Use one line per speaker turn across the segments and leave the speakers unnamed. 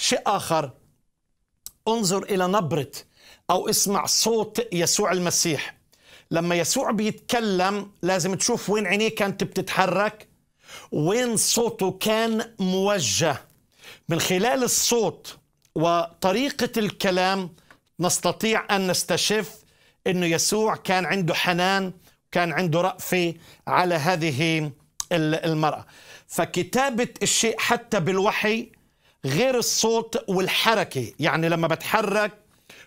شيء آخر انظر إلى نبرة أو اسمع صوت يسوع المسيح لما يسوع بيتكلم لازم تشوف وين عينيه كانت بتتحرك وين صوته كان موجه من خلال الصوت وطريقة الكلام نستطيع أن نستشف أنه يسوع كان عنده حنان كان عنده رأفة على هذه المرأة فكتابة الشيء حتى بالوحي غير الصوت والحركة يعني لما بتحرك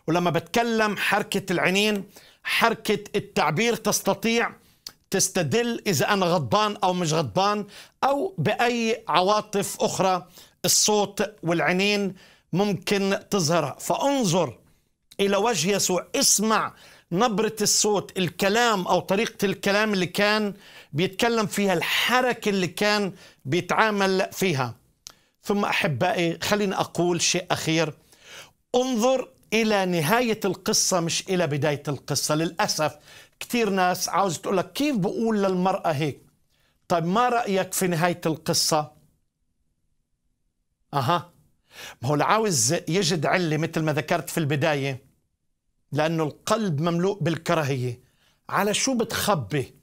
ولما بتكلم حركة العينين حركة التعبير تستطيع تستدل إذا أنا غضبان أو مش غضبان أو بأي عواطف أخرى الصوت والعينين ممكن تظهرها فانظر إلى وجه يسوع اسمع نبرة الصوت الكلام أو طريقة الكلام اللي كان بيتكلم فيها الحركة اللي كان بيتعامل فيها ثم احبائي خليني اقول شيء اخير انظر الى نهايه القصه مش الى بدايه القصه للاسف كثير ناس عاوز تقول لك كيف بقول للمراه هيك طيب ما رايك في نهايه القصه اها ما هو اللي عاوز يجد عله مثل ما ذكرت في البدايه لانه القلب مملوء بالكراهيه على شو بتخبي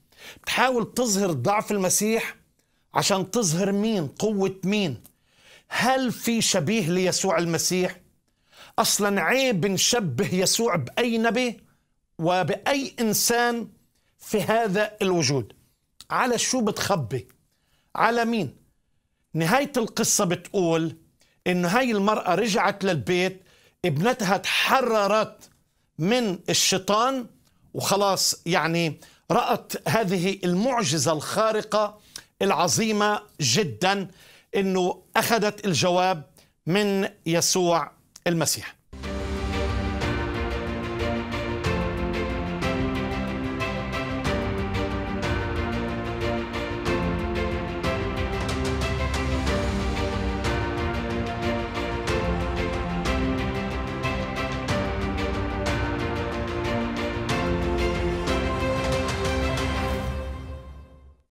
بتحاول تظهر ضعف المسيح عشان تظهر مين قوه مين هل في شبيه ليسوع المسيح؟ اصلا عيب نشبه يسوع باي نبي وباي انسان في هذا الوجود. على شو بتخبي؟ على مين؟ نهايه القصه بتقول انه هاي المراه رجعت للبيت ابنتها تحررت من الشيطان وخلاص يعني رأت هذه المعجزة الخارقة العظيمة جدا انه اخذت الجواب من يسوع المسيح